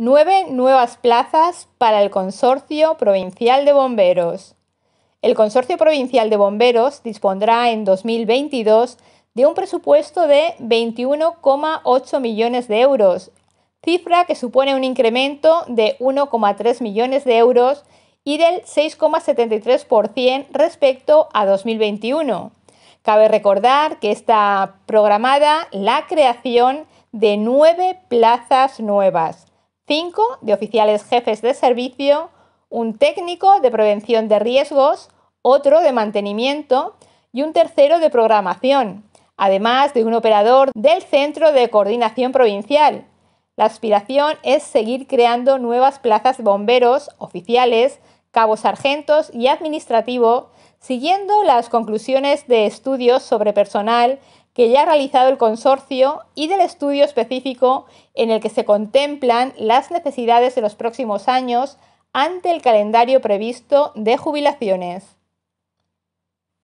nueve nuevas plazas para el Consorcio Provincial de Bomberos. El Consorcio Provincial de Bomberos dispondrá en 2022 de un presupuesto de 21,8 millones de euros, cifra que supone un incremento de 1,3 millones de euros y del 6,73% respecto a 2021. Cabe recordar que está programada la creación de nueve plazas nuevas, 5 de oficiales jefes de servicio, un técnico de prevención de riesgos, otro de mantenimiento y un tercero de programación, además de un operador del Centro de Coordinación Provincial. La aspiración es seguir creando nuevas plazas de bomberos, oficiales, cabos sargentos y administrativo, siguiendo las conclusiones de estudios sobre personal que ya ha realizado el consorcio y del estudio específico en el que se contemplan las necesidades de los próximos años ante el calendario previsto de jubilaciones.